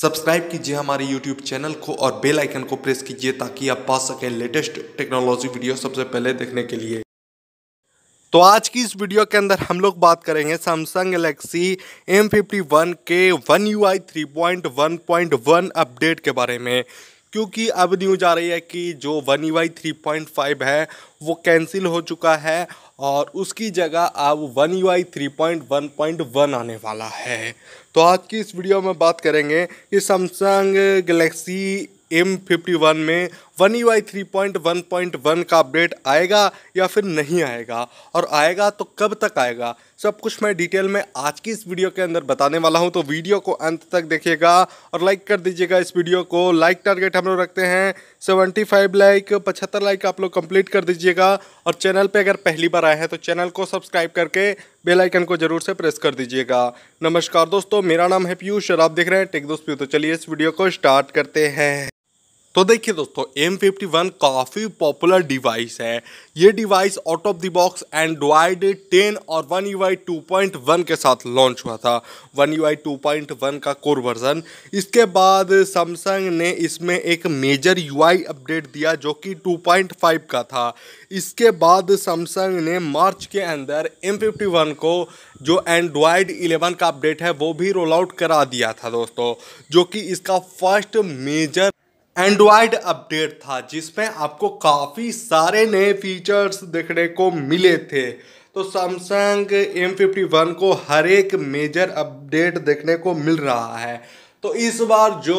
subscribe कीजिए हमारे YouTube channel को और बेल आइकन को प्रेस कीजिए ताकि आप पा सकें लेटेस्ट टेक्नोलॉजी वीडियो सबसे पहले देखने के लिए तो आज की इस वीडियो के अंदर हम लोग बात करेंगे Samsung Galaxy M fifty one के one U I three point one point one update के बारे में क्योंकि अब न्यूज आ रही है कि जो one U I three point five है वो कैंसिल हो चुका है और उसकी जगह अब one U I three point one point one आने वाला है तो आज की इस वीडियो में बात करेंगे कि Samsung Galaxy M fifty one में one U I three point one point one का अपडेट आएगा या फिर नहीं आएगा और आएगा तो कब तक आएगा सब कुछ मैं डिटेल में आज की इस वीडियो के अंदर बताने वाला हूं तो वीडियो को अंत तक देखिएगा और लाइक कर दीजिएगा इस वीडियो को लाइक टारगेट हम लोग रखते हैं सेवेंटी फाइव लाइक पचहत्तर लाइक आप लोग कंप्लीट कर दीजिएगा और चैनल पे अगर पहली बार आए हैं तो चैनल को सब्सक्राइब करके बेल आइकन को जरूर से प्रेस कर दीजिएगा नमस्कार दोस्तों मेरा नाम है पीयूष और आप देख रहे हैं टेक दोस्त तो चलिए इस वीडियो को स्टार्ट करते हैं तो देखिए दोस्तों एम फिफ्टी वन काफ़ी पॉपुलर डिवाइस है ये device out of the box Android 10 और one U I two point one के साथ लॉन्च हुआ था one U I two point one का कोर वर्जन इसके बाद सैमसंग ने इसमें एक मेजर यू आई अपडेट दिया जो कि टू पॉइंट फाइव का था इसके बाद सैमसंग ने मार्च के अंदर एम फिफ्टी वन को जो एंड्रॉयड इलेवन का अपडेट है वो भी रोल आउट करा दिया था दोस्तों जो कि इसका फर्स्ट मेजर एंड्रॉयड अपडेट था जिसमें आपको काफ़ी सारे नए फीचर्स देखने को मिले थे तो सैमसंग एम फिफ्टी वन को हर एक मेजर अपडेट देखने को मिल रहा है तो इस बार जो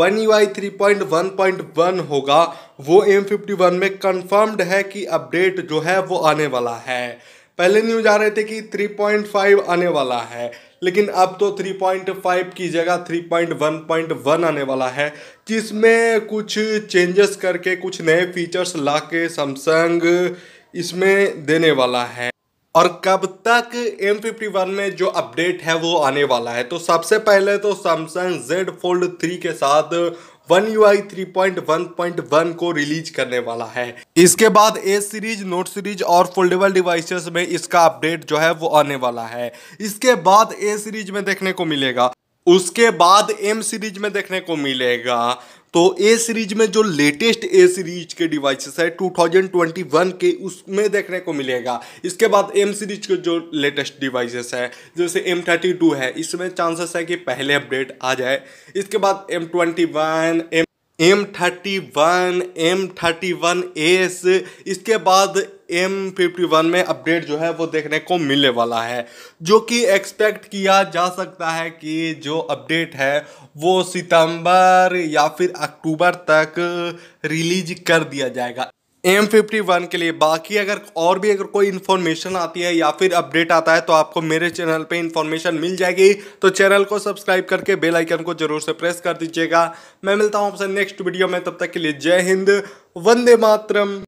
one U I three point one point one होगा वो एम फिफ्टी वन में कन्फर्म्ड है कि अपडेट जो है वो आने वाला है पहले न्यूज आ रहे थे कि 3.5 आने वाला है लेकिन अब तो 3.5 की जगह 3.1.1 आने वाला है जिसमें कुछ चेंजेस करके कुछ नए फीचर्स ला के सैमसंग इसमें देने वाला है और कब तक एम फिफ्टी वन में जो अपडेट है वो आने वाला है तो सबसे पहले तो सैमसंग Z Fold 3 के साथ one U I three point one point one को रिलीज करने वाला है इसके बाद ए सीरीज नोट सीरीज और फोल्डेबल डिवाइसेस में इसका अपडेट जो है वो आने वाला है इसके बाद ए सीरीज में देखने को मिलेगा उसके बाद एम सीरीज में देखने को मिलेगा तो ए सीरीज में जो लेटेस्ट ए सीरीज के डिवाइसेस है 2021 के उसमें देखने को मिलेगा इसके बाद एम सीरीज के जो लेटेस्ट डिवाइसेस है जैसे एम थर्टी टू है इसमें चांसेस है कि पहले अपडेट आ जाए इसके बाद M twenty one M M thirty one M thirty one S इसके बाद एम फिफ्टी वन में अपडेट जो है वो देखने को मिलने वाला है जो कि एक्सपेक्ट किया जा सकता है कि जो अपडेट है वो सितंबर या फिर अक्टूबर तक रिलीज कर दिया जाएगा एम फिफ्टी वन के लिए बाकी अगर और भी अगर कोई इन्फॉर्मेशन आती है या फिर अपडेट आता है तो आपको मेरे चैनल पे इन्फॉर्मेशन मिल जाएगी तो चैनल को सब्सक्राइब करके बेल आइकन को जरूर से प्रेस कर दीजिएगा मैं मिलता हूँ आपसे नेक्स्ट वीडियो में तब तक के लिए जय हिंद वंदे मातरम